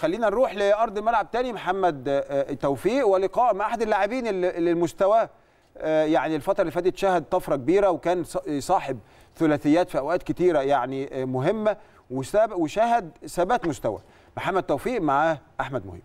خلينا نروح لارض الملعب تاني محمد آه، آه، توفيق ولقاء مع احد اللاعبين اللي مستواه يعني الفتره اللي فاتت شهد طفره كبيره وكان صاحب ثلاثيات في اوقات كتيره يعني آه، مهمه وشهد ثبات مستوى محمد توفيق مع احمد مهيب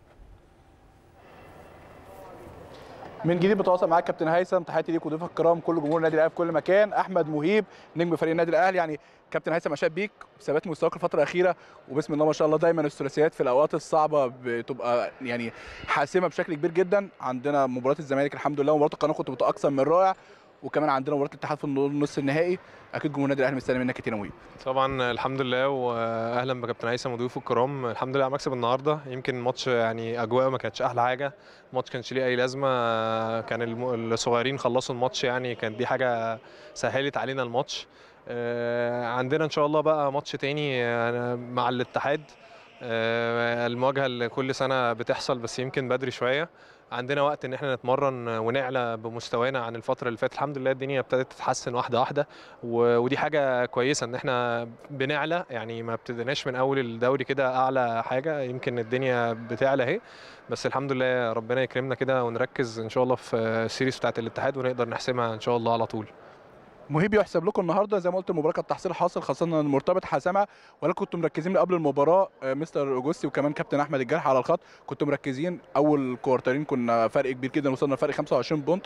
من جديد بتواصل معاك كابتن هيثم تحياتي ليك وضيوفك الكرام كل جمهور النادي الاهلي في كل مكان احمد مهيب نجم فريق النادي الاهلي يعني كابتن هيثم اشاد بيك ثبات مستواك الفتره الاخيره وبسم الله ما شاء الله دايما الثلاثيات في الاوقات الصعبه بتبقى يعني حاسمه بشكل كبير جدا عندنا مباراه الزمالك الحمد لله ومباراه القناه كنت اكثر من رائع وكمان عندنا مباراه الاتحاد في النص النهائي اكيد جمهور النادي الاهلي مستني منك كتير التناويه طبعا الحمد لله واهلا بكابتن عيسى وضيوفه الكرام الحمد لله على مكسب النهارده يمكن ماتش يعني اجواءه ما كانتش احلى حاجه ماتش كانش ليه اي لازمه كان الصغيرين خلصوا الماتش يعني كانت دي حاجه سهلت علينا الماتش آه، عندنا ان شاء الله بقى ماتش تاني آه، مع الاتحاد آه، المواجهه اللي كل سنه بتحصل بس يمكن بدري شويه عندنا وقت ان احنا نتمرن ونعلى بمستوانا عن الفتره اللي فاتت الحمد لله الدنيا ابتدت تتحسن واحده واحده ودي حاجه كويسه ان احنا بنعلى يعني ما ابتديناش من اول الدوري كده اعلى حاجه يمكن الدنيا بتعلى اهي بس الحمد لله ربنا يكرمنا كده ونركز ان شاء الله في السيريز بتاعه الاتحاد ونقدر نحسمها ان شاء الله على طول مهيب يحسب لكم النهارده زي ما قلت المباراه كانت تحصيل حاصل خاصه المرتبط حسمه ولكن كنتوا مركزين قبل المباراه آه، مستر اوجوستي وكمان كابتن احمد الجرح على الخط كنتوا مركزين اول كوارترين كنا فرق كبير جدا وصلنا لفرق 25 بونت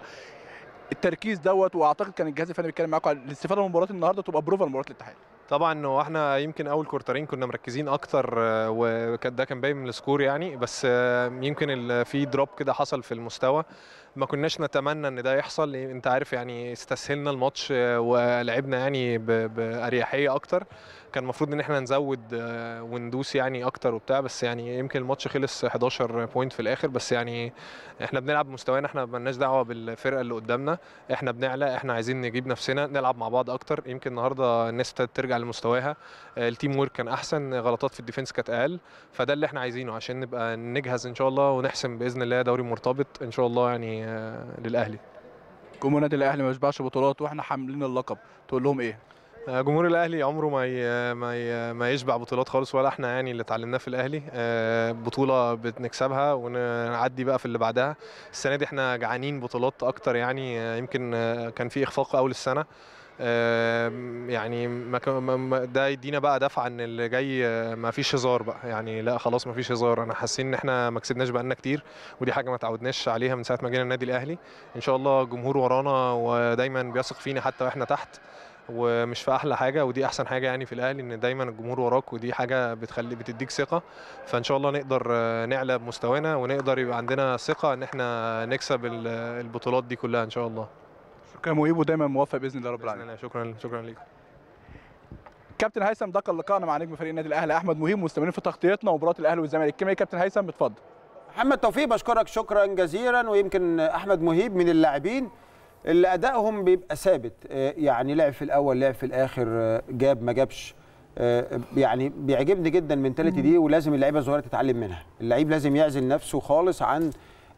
التركيز دوت واعتقد كان الجهاز الفني بيتكلم معاكم على الاستفاده من مباراه النهارده تبقى بروفا لمباراه الاتحاد طبعا هو احنا يمكن اول كورترين كنا مركزين اكتر آه، وكان ده كان باين من السكور يعني بس آه، يمكن في دروب كده حصل في المستوى ما كناش نتمنى ان ده يحصل انت عارف يعني استسهلنا الماتش ولعبنا يعني باريحيه اكتر كان المفروض ان احنا نزود وندوس يعني اكتر وبتاع بس يعني يمكن الماتش خلص 11 بوينت في الاخر بس يعني احنا بنلعب مستوانا احنا لناش دعوه بالفرقه اللي قدامنا احنا بنعلى احنا عايزين نجيب نفسنا نلعب مع بعض اكتر يمكن النهارده الناس ابتدت ترجع لمستواها التيم وورك كان احسن غلطات في الديفنس كانت اقل فده اللي احنا عايزينه عشان نبقى نجهز ان شاء الله ونحسم باذن الله دوري مرتبط ان شاء الله يعني للاهلي جمهور النادي الاهلي ما يشبعش بطولات واحنا حاملين اللقب تقول لهم ايه آه، جمهور الاهلي عمره ما ي... آه، ما ي... آه، ما يشبع بطولات خالص ولا احنا يعني اللي اتعلمناه في الاهلي بطوله بنكسبها ونعدي بقى في اللي بعدها السنه دي احنا جعانين بطولات اكتر يعني يمكن كان في اخفاق اول السنه يعني ما ده يدينا بقى دفعه ان اللي جاي آه، ما فيش هزار بقى يعني لا خلاص ما فيش هزار انا حاسين ان احنا ما كسبناش بقالنا كتير ودي حاجه ما تعودناش عليها من ساعه ما جينا النادي الاهلي ان شاء الله الجمهور ورانا ودايما بيثق فينا حتى واحنا تحت ومش في احلى حاجه ودي احسن حاجه يعني في الاهلي ان دايما الجمهور وراك ودي حاجه بتخلي بتديك ثقه فان شاء الله نقدر آه، نعلى بمستوانا ونقدر يبقى عندنا ثقه ان احنا نكسب البطولات دي كلها ان شاء الله شكرا مهيب ودايما موفق باذن الله رب العالمين شكرا شكرا ليكم كابتن هيثم دقق لقاءنا لقائنا مع نجم فريق النادي الاهلي احمد مهيب مستمرين في تغطيتنا مباراه الاهلي والزمالك كيمياء كابتن هيثم اتفضل محمد توفيق بشكرك شكرا جزيلا ويمكن احمد مهيب من اللاعبين اللي ادائهم بيبقى ثابت آه، يعني لعب في الاول لعب في الاخر آه، جاب ما جابش آه، يعني بيعجبني جدا المنتاليتي دي ولازم اللعيبه الصغيره تتعلم منها اللعيب لازم يعزل نفسه خالص عن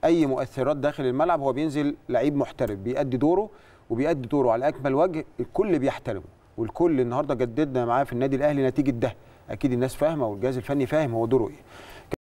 اي مؤثرات داخل الملعب هو بينزل لعيب محترف بيأدي دوره وبيأدي دوره على اكمل وجه الكل بيحترمه والكل النهارده جددنا معاه في النادي الاهلي نتيجه ده اكيد الناس فاهمه والجهاز الفني فاهم هو دوره ايه